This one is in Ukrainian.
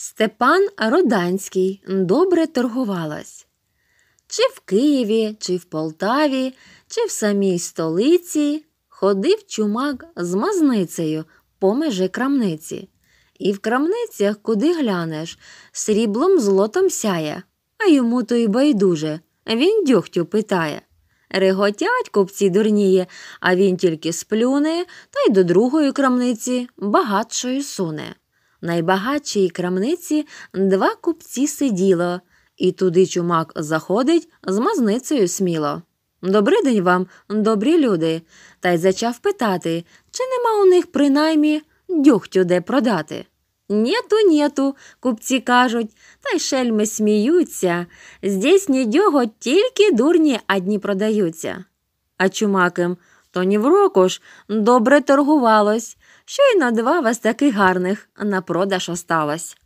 Степан Роданський добре торгувалась. Чи в Києві, чи в Полтаві, чи в самій столиці ходив чумак з мазницею по межі крамниці. І в крамницях, куди глянеш, сріблом злотом сяє, а йому то й байдуже. Він дьогтю питає. Реготять купці дурніє, а він тільки сплюне та й до другої крамниці багатшою суне найбагатшій крамниці два купці сиділо, і туди чумак заходить з мазницею сміло. «Добрий день вам, добрі люди, та й зачав питати, чи нема у них принаймні дюхтю де продати. Нєту, нєту, купці кажуть, та й шельми сміються. Здесь нідього тільки дурні одні продаються. А чумаким Тоні ж добре торгувалось, що й на два вас таких гарних на продаж осталось.